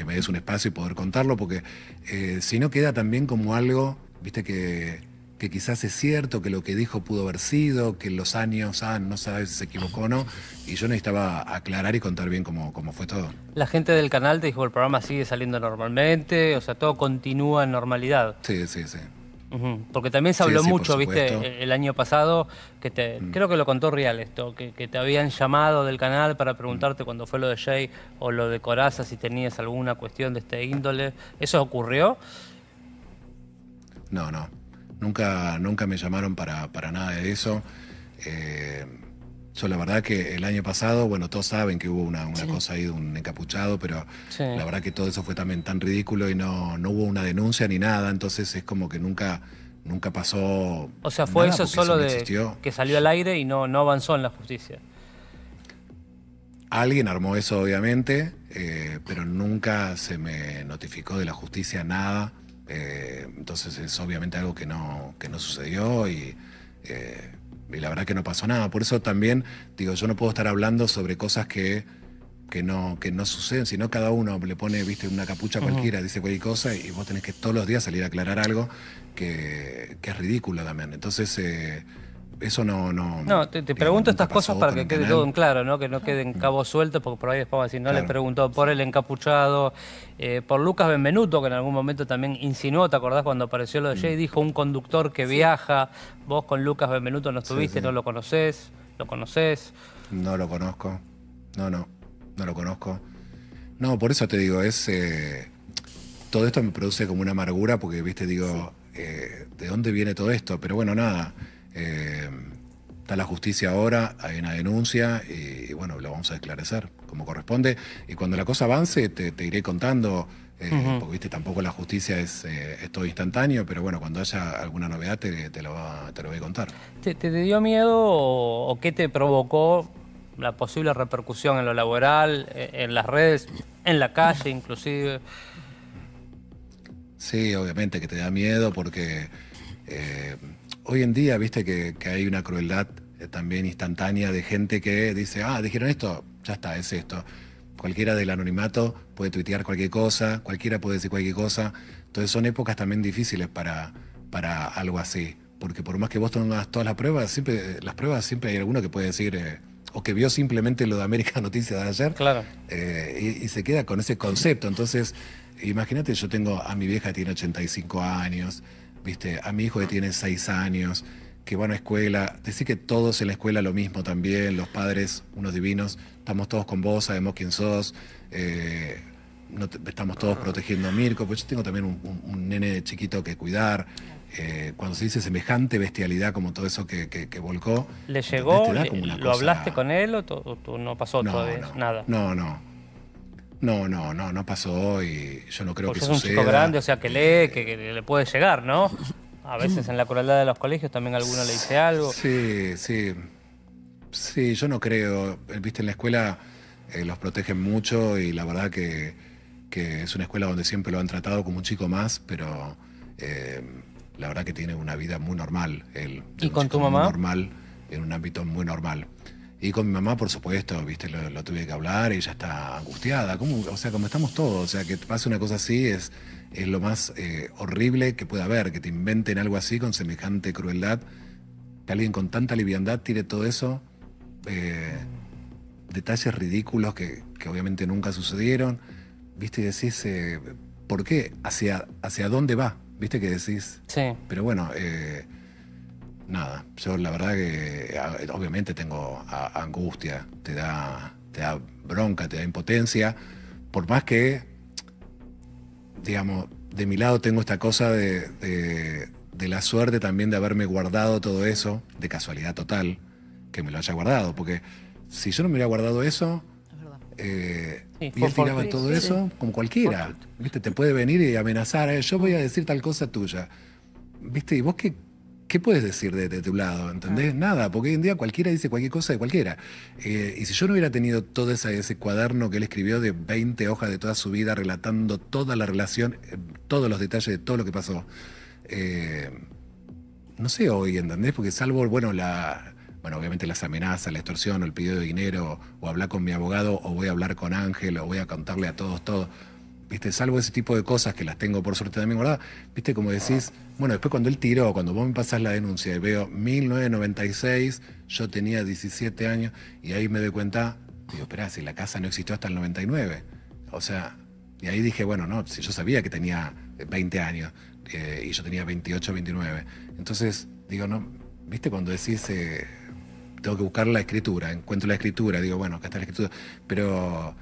me des un espacio y poder contarlo, porque eh, si no queda también como algo, viste que, que quizás es cierto, que lo que dijo pudo haber sido, que los años, ah, no sabes si se equivocó o no, y yo necesitaba aclarar y contar bien cómo, cómo fue todo. La gente del canal te dijo, el programa sigue saliendo normalmente, o sea, todo continúa en normalidad. Sí, sí, sí. Porque también se habló mucho, viste, e-, el año pasado, que te, mm. creo que lo contó Real esto, que, te habían llamado del canal para preguntarte mm. cuando fue lo de Jay o lo de Coraza, si tenías alguna cuestión de este índole. ¿Eso ocurrió? No, no. Nunca, nunca me llamaron para, para nada de eso. Eh, yo la verdad que el año pasado, bueno, todos saben que hubo una, cosa ahí de un encapuchado, pero la verdad que todo eso fue también tan ridículo y no, no hubo una denuncia ni nada, entonces es como que nunca, nunca pasó. O sea, fue eso solo de que salió al aire y no, no avanzó en la justicia. Alguien armó eso, obviamente, eh, pero nunca se me notificó de la justicia nada. Eh, entonces es obviamente algo que no, que no sucedió y eh, y la verdad que no pasó nada. Por eso también, digo, yo no puedo estar hablando sobre cosas que, que, no, que no suceden, sino cada uno le pone, viste, una capucha cualquiera, dice cualquier cosa y vos tenés que todos los días salir a aclarar algo que, que es ridículo también. Entonces, eh, eso no... No, no te, pregunto estas cosas para que quede todo en claro, ¿no? Que no queden cabos sueltos, porque por ahí después vamos a decir, no les preguntó por el encapuchado, eh, por Lucas Benvenuto, que en algún momento también insinuó, ¿te acordás cuando apareció lo de mm. Jay? Dijo, un conductor que viaja, vos con Lucas Benvenuto no estuviste, no lo conocés, ¿lo conocés? No lo conozco, no, no, no lo conozco. No, por eso te digo, es... Eh, todo esto me produce como una amargura, porque, viste, digo... Eh, de dónde viene todo esto, pero bueno, nada, eh, está la justicia ahora, hay una denuncia y, bueno, lo vamos a esclarecer como corresponde. Y cuando la cosa avance, te, iré contando. Eh, porque viste, tampoco la justicia eh, es, todo instantáneo, pero bueno, cuando haya alguna novedad te, lo, te voy a contar. ¿Te, dio miedo o, qué te provocó la posible repercusión en lo laboral, e, en, las redes, en la calle inclusive? Sí, obviamente que te da miedo porque eh, hoy en día, viste que, hay una crueldad eh, también instantánea de gente que dice, ah, dijeron esto, ya está, es esto. Cualquiera del anonimato puede tuitear cualquier cosa, cualquiera puede decir cualquier cosa. Entonces son épocas también difíciles para, para algo así. Porque por más que vos tengas todas las pruebas, siempre, las pruebas siempre hay alguno que puede decir, eh, o que vio simplemente lo de América Noticias de ayer. Claro. Eh, y, y, se queda con ese concepto. Entonces, imagínate, yo tengo a mi vieja, tiene 85 años. ¿viste? A mi hijo que tiene seis años, que va a una escuela, decir que todos en la escuela lo mismo también, los padres, unos divinos, estamos todos con vos, sabemos quién sos, eh, estamos todos protegiendo a Mirko, pues yo tengo también un, nene chiquito que cuidar. Eh, cuando se dice semejante bestialidad como todo eso que, volcó. ¿Le llegó? ¿Lo hablaste con él o, no pasó todavía? Nada. No, no. No, no, no, no pasó y yo no creo Porque que es un chico grande, o sea, que lee, que, le puede llegar, ¿no? A veces en la crueldad de los colegios también alguno le dice algo. Sí, sí. Sí, yo no creo. Eh, viste, en la escuela eh, los protegen mucho y la verdad que, que, es una escuela donde siempre lo han tratado como un chico más, pero eh, la verdad que tiene una vida muy normal él. ¿Y con tu mamá? Normal, en un ámbito muy normal. Y con mi mamá, por supuesto, viste, lo, tuve que hablar, ella está angustiada, como, o sea, como estamos todos, o sea, que pase una cosa así es, es lo más eh, horrible que pueda haber, que te inventen algo así con semejante crueldad, que alguien con tanta liviandad tire todo eso, eh, detalles ridículos que, obviamente nunca sucedieron, viste, y decís, eh, ¿por qué? ¿Hacia, ¿Hacia dónde va? ¿Viste que decís? Sí. Pero bueno, nada, yo la verdad que obviamente tengo angustia, te da, te da bronca, te da impotencia, por más que, digamos, de mi lado tengo esta cosa de, de, la suerte también de haberme guardado todo eso, de casualidad total, que me lo haya guardado, porque si yo no me hubiera guardado eso, eh, y él tiraba todo eso como cualquiera. ¿Viste? Te puede venir y amenazar, eh, yo voy a decir tal cosa tuya. ¿Viste? ¿Y vos qué, ¿qué puedes decir de, tu lado? ¿Entendés? Nada, porque hoy en día cualquiera dice cualquier cosa de cualquiera. Eh, y si yo no hubiera tenido todo ese, cuaderno que él escribió de 20 hojas de toda su vida, relatando toda la relación, eh, todos los detalles de todo lo que pasó, eh, no sé hoy, ¿entendés? Porque salvo, bueno, la, bueno, obviamente las amenazas, la extorsión, el pedido de dinero, o hablar con mi abogado, o voy a hablar con Ángel, o voy a contarle a todos todo. ¿viste? Salvo ese tipo de cosas que las tengo por suerte también guardadas, ¿viste? Como decís, bueno, después cuando él tiró, cuando vos me pasás la denuncia y veo 1996, yo tenía 17 años y ahí me doy cuenta, digo, espera, si la casa no existió hasta el 99. O sea, y ahí dije, bueno, no, si yo sabía que tenía 20 años eh, y yo tenía 28, 29. Entonces, digo, no, ¿viste? Cuando decís. Eh, tengo que buscar la escritura, encuentro la escritura, digo, bueno, acá está la escritura, pero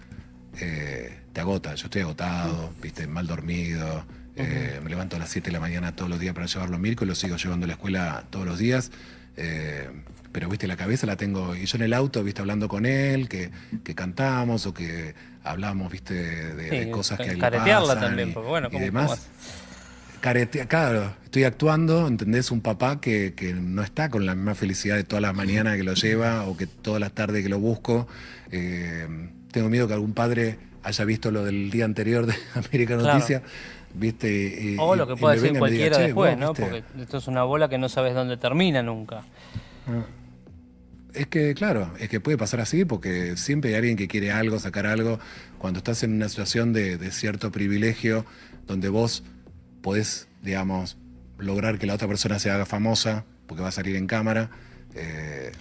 eh, te agota. Yo estoy agotado, viste, mal dormido. Eh, me levanto a las 7 de la mañana todos los días para llevarlo a milco, y lo sigo llevando a la escuela todos los días. Eh, pero viste, la cabeza la tengo, y yo en el auto, viste, hablando con él, que, que cantamos o que hablamos, viste, de, cosas que hay Caretearla también, y, porque bueno, como. y demás. claro, estoy actuando, ¿entendés? Un papá que, no está con la misma felicidad de todas las mañanas que lo lleva o que todas las tardes que lo busco. Eh, tengo miedo que algún padre haya visto lo del día anterior de América Noticia, viste. Y, o lo que pueda decir cualquiera después, ¿no? Porque esto es una bola que no sabes dónde termina nunca. Es que, claro, es que puede pasar así porque siempre hay alguien que quiere algo, sacar algo. Cuando estás en una situación de, cierto privilegio, donde vos podés, digamos, lograr que la otra persona se haga famosa, porque va a salir en cámara. Eh,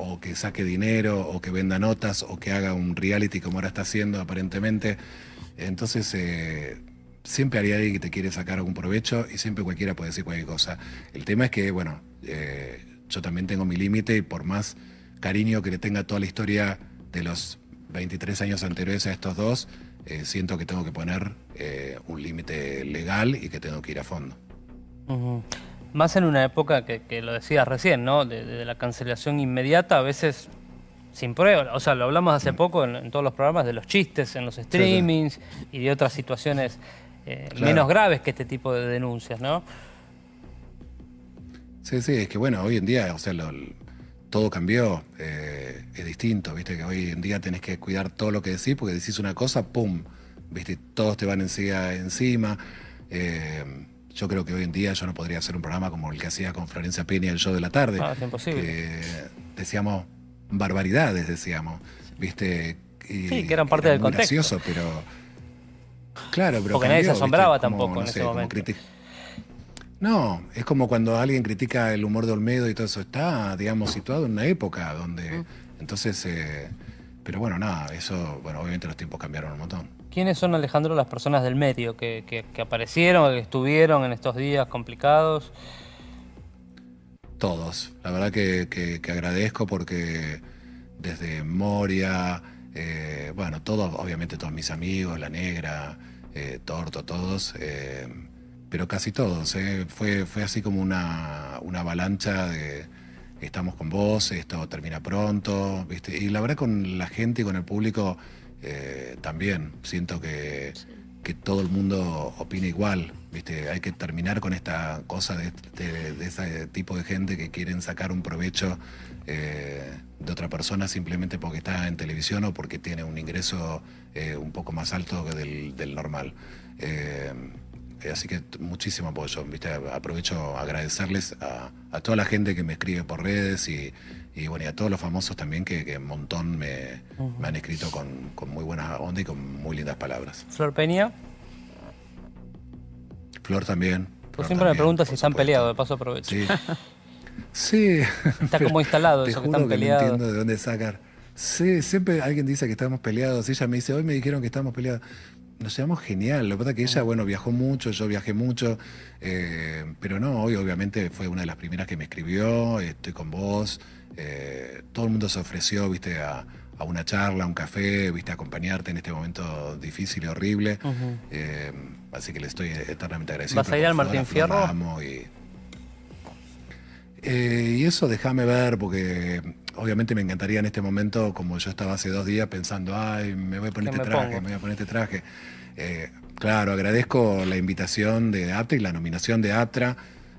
o que saque dinero, o que venda notas, o que haga un reality como ahora está haciendo aparentemente. Entonces, eh, siempre hay alguien que te quiere sacar algún provecho y siempre cualquiera puede decir cualquier cosa. El tema es que, bueno, eh, yo también tengo mi límite y por más cariño que le tenga toda la historia de los 23 años anteriores a estos dos, eh, siento que tengo que poner un límite legal y que tengo que ir a fondo más en una época que, lo decías recién, ¿no? De, la cancelación inmediata, a veces sin prueba. O sea, lo hablamos hace poco en, todos los programas de los chistes, en los streamings y de otras situaciones eh, menos graves que este tipo de denuncias, ¿no? Sí, sí, es que bueno, hoy en día, o sea, todo cambió, eh, es distinto, viste que hoy en día tenés que cuidar todo lo que decís, porque decís una cosa, ¡pum! Viste, todos te van encima. Eh, yo creo que hoy en día yo no podría hacer un programa como el que hacía con Florencia Peña el show de la tarde. Ah, imposible. decíamos barbaridades, decíamos. ¿Viste? Y sí, que eran parte del contexto. gracioso, pero. Claro, pero. Porque nadie se asombraba tampoco en no ese momento. no, es como cuando alguien critica el humor de Olmedo y todo eso. Está, digamos, situado en una época donde. Entonces. Eh, pero bueno, nada, eso. Bueno, obviamente los tiempos cambiaron un montón. ¿Quiénes son, Alejandro, las personas del medio que, aparecieron, que estuvieron en estos días complicados? Todos. La verdad que, agradezco porque desde Moria, eh, bueno, todos, obviamente todos mis amigos, La Negra, eh, Torto, todos, eh, pero casi todos. Fue, fue así como una, una avalancha de, estamos con vos, esto termina pronto, ¿viste? Y la verdad con la gente y con el público eh, también siento que, todo el mundo opina igual. ¿viste? Hay que terminar con esta cosa de, este, ese tipo de gente que quieren sacar un provecho eh, de otra persona simplemente porque está en televisión o porque tiene un ingreso eh, un poco más alto que del normal. Eh, así que muchísimo apoyo. ¿viste? Aprovecho agradecerles a, toda la gente que me escribe por redes y, bueno, a todos los famosos también que, que un montón me, han escrito con, muy buenas onda y con muy lindas palabras. Flor Peña. Flor también. siempre me preguntas si están peleados, de paso aprovecho. Sí. Está como instalado eso, que están peleados. No entiendo de dónde sacar. Sí, siempre alguien dice que estamos peleados. Ella me dice, hoy me dijeron que estamos peleados nos llevamos genial. Lo que pasa es que ella, bueno, viajó mucho, yo viajé mucho, eh, pero no, hoy obviamente fue una de las primeras que me escribió, estoy con vos, eh, todo el mundo se ofreció, viste, a, una charla, a un café, viste, a acompañarte en este momento difícil y horrible. Eh, así que le estoy eternamente agradecido. ¿Vas a ir al Martín Fierro? Y, y, eso déjame ver, porque obviamente me encantaría en este momento, como yo estaba hace dos días pensando, ay, me voy a poner este traje, me voy a poner este traje. Eh, claro, agradezco la invitación de Aptra y la nominación de Atra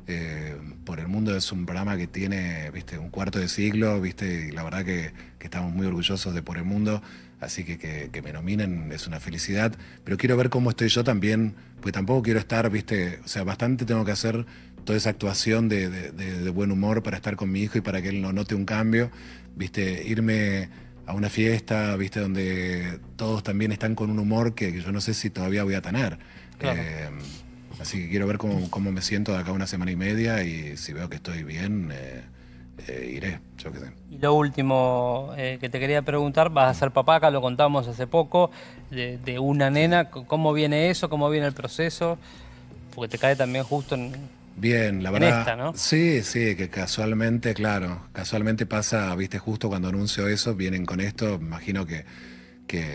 eh, por el mundo es un programa que tiene viste un cuarto de siglo viste y la verdad que, estamos muy orgullosos de por el mundo así que, que, me nominen es una felicidad pero quiero ver cómo estoy yo también pues tampoco quiero estar viste o sea bastante tengo que hacer toda esa actuación de, buen humor para estar con mi hijo y para que él no note un cambio, viste, irme a una fiesta, viste, donde todos también están con un humor que, yo no sé si todavía voy a tener. Eh, así que quiero ver cómo, me siento de acá una semana y media y si veo que estoy bien, eh, eh, iré, yo qué sé. Y lo último que te quería preguntar, vas a ser papá, acá lo contamos hace poco, de una nena, ¿cómo viene eso? ¿Cómo viene el proceso? Porque te cae también justo en, Bien, la verdad. Sí, sí, que casualmente, claro, casualmente pasa, viste, justo cuando anuncio eso, vienen con esto, imagino que,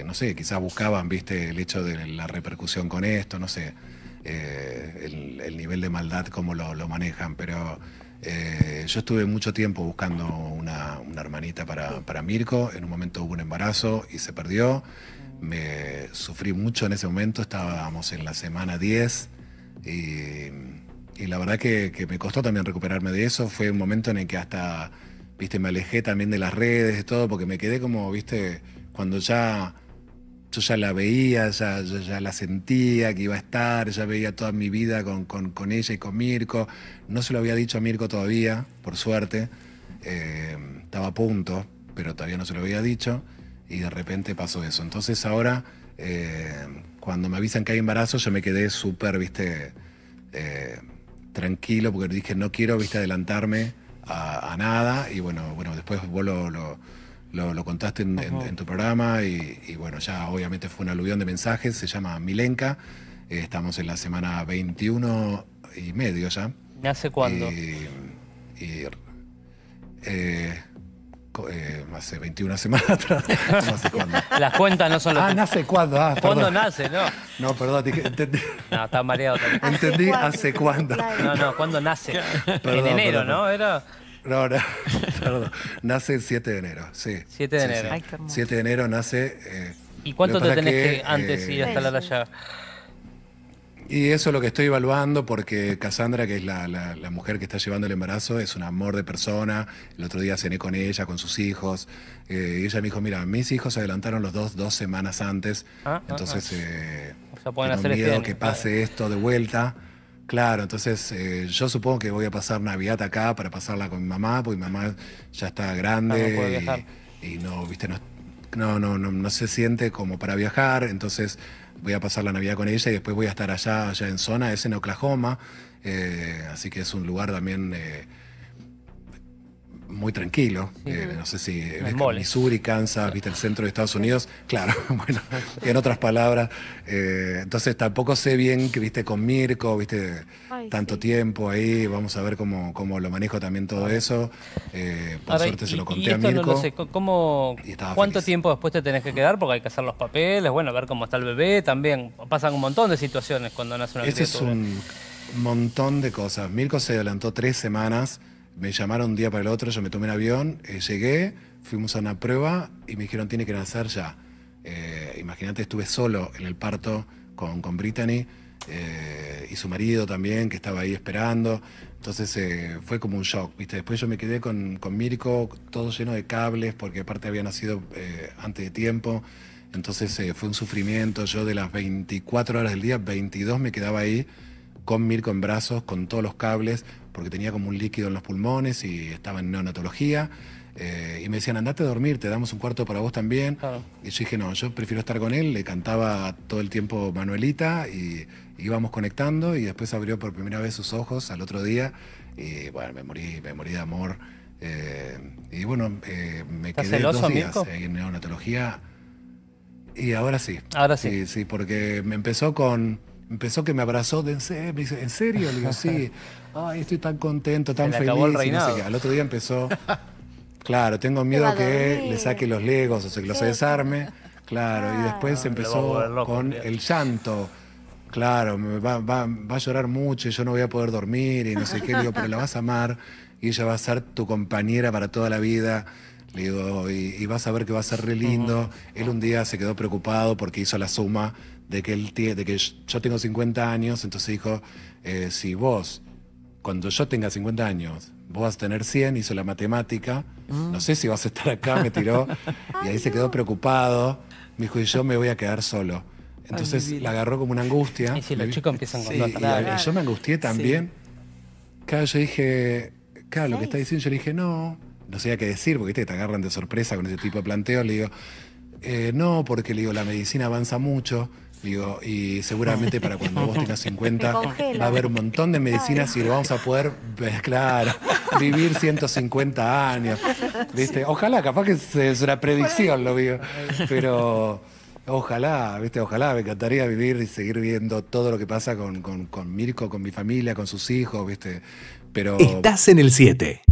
no sé, quizás buscaban, viste, el hecho de la repercusión con esto, no sé, eh, el, nivel de maldad, cómo lo, manejan, pero eh, yo estuve mucho tiempo buscando una, hermanita para Mirko, en un momento hubo un embarazo y se perdió, me sufrí mucho en ese momento, estábamos en la semana 10 y y la verdad que, me costó también recuperarme de eso. Fue un momento en el que hasta, viste, me alejé también de las redes y todo, porque me quedé como, viste, cuando ya yo ya la veía, ya, ya, la sentía que iba a estar, ya veía toda mi vida con, ella y con Mirko. No se lo había dicho a Mirko todavía, por suerte. Eh, estaba a punto, pero todavía no se lo había dicho. Y de repente pasó eso. Entonces ahora, eh, cuando me avisan que hay embarazo, yo me quedé súper, viste, eh, tranquilo, porque dije, no quiero, adelantarme a, nada. Y bueno, bueno, después vos lo, contaste en, tu programa y, bueno, ya obviamente fue un aluvión de mensajes, se llama Milenka. Eh, estamos en la semana 21 y medio ya. hace cuándo? Y, eh, eh, hace 21 semanas atrás. No sé cuándo. Las cuentas no son las Ah, nace cuándo. Ah, ¿Cuándo nace? No. No, perdón, entendí. No, está mareado también. Entendí hace cuándo. No, no, ¿cuándo nace? en enero, ¿no? Era. No, no, perdón. Nace el 7 de enero, sí. 7 de enero. Ay, 7 de enero nace. Eh, ¿Y cuánto te tenés que, antes eh, ir hasta la talla? Y eso es lo que estoy evaluando porque Cassandra, que es la, mujer que está llevando el embarazo, es un amor de persona. El otro día cené con ella, con sus hijos. Eh, y ella me dijo, mira, mis hijos se adelantaron los dos dos semanas antes. Ah, ah, entonces, ah. Eh, miedo que pase esto de vuelta. Claro, entonces eh, yo supongo que voy a pasar Navidad acá para pasarla con mi mamá, porque mi mamá ya está grande. y, y, no, viste, no no, no, no, no se siente como para viajar, entonces voy a pasar la Navidad con ella y después voy a estar allá, allá en zona, es en Oklahoma, eh, así que es un lugar también... Eh, muy tranquilo. Eh, no sé si Missouri, Kansas, viste el centro de Estados Unidos. Claro, bueno, en otras palabras. Eh, entonces tampoco sé bien que viste con Mirko, viste tanto tiempo ahí. Vamos a ver cómo, cómo lo manejo también todo eso. Eh, por suerte se lo conté a Mirko. No ¿Cuánto tiempo después te tenés que quedar? Porque hay que hacer los papeles, bueno, a ver cómo está el bebé también. Pasan un montón de situaciones cuando nace una Ese Es un montón de cosas. Mirko se adelantó tres semanas me llamaron un día para el otro, yo me tomé el avión, eh, llegué, fuimos a una prueba y me dijeron tiene que nacer ya. Eh, imagínate, estuve solo en el parto con, con Brittany eh, y su marido también, que estaba ahí esperando. Entonces fue como un shock, ¿viste? Después yo me quedé con, con Mirko, todo lleno de cables, porque aparte había nacido antes de tiempo. Entonces fue un sufrimiento. Yo de las 24 horas del día, 22 me quedaba ahí con Mirko en brazos, con todos los cables porque tenía como un líquido en los pulmones y estaba en neonatología. Eh, y me decían, andate a dormir, te damos un cuarto para vos también. Y yo dije, no, yo prefiero estar con él. Le cantaba todo el tiempo Manuelita y íbamos conectando y después abrió por primera vez sus ojos al otro día. Y bueno, me morí, me morí de amor. Eh, y bueno, eh, me quedé celoso, dos días en neonatología. Y ahora sí. Ahora sí. Sí, sí porque me empezó con empezó que me abrazó, me dice, ¿en serio? Le digo, sí, ay, estoy tan contento, tan feliz. Al otro día empezó, claro, tengo miedo que le saque los legos o sea, que los desarme. Claro, y después empezó con el llanto. Claro, va, va, a llorar mucho y yo no voy a poder dormir y no sé qué. Le digo, pero la vas a amar y ella va a ser tu compañera para toda la vida. Le digo, y, vas a ver que va a ser re lindo. Él un día se quedó preocupado porque hizo la suma de que él tiene, que yo tengo 50 años, entonces dijo, eh, si vos, cuando yo tenga 50 años, vos vas a tener 100, hizo la matemática, mm. no sé si vas a estar acá, me tiró, y ahí se quedó preocupado, me dijo, y yo me voy a quedar solo. Entonces la agarró como una angustia. Y si los chicos empiezan eh, Yo me angustié también. yo dije, claro, lo que está diciendo, yo le dije, no, no sabía qué decir, porque viste te agarran de sorpresa con ese tipo de planteo le digo, eh, no, porque le digo, la medicina avanza mucho. Digo, y seguramente para cuando vos tengas 50 va a haber un montón de medicinas y lo vamos a poder, claro, vivir 150 años. ¿viste? Ojalá, capaz que es una predicción, lo digo. Pero ojalá, ¿viste? Ojalá, me encantaría vivir y seguir viendo todo lo que pasa con, con Mirko, con mi familia, con sus hijos, ¿viste? Pero. Estás en el 7.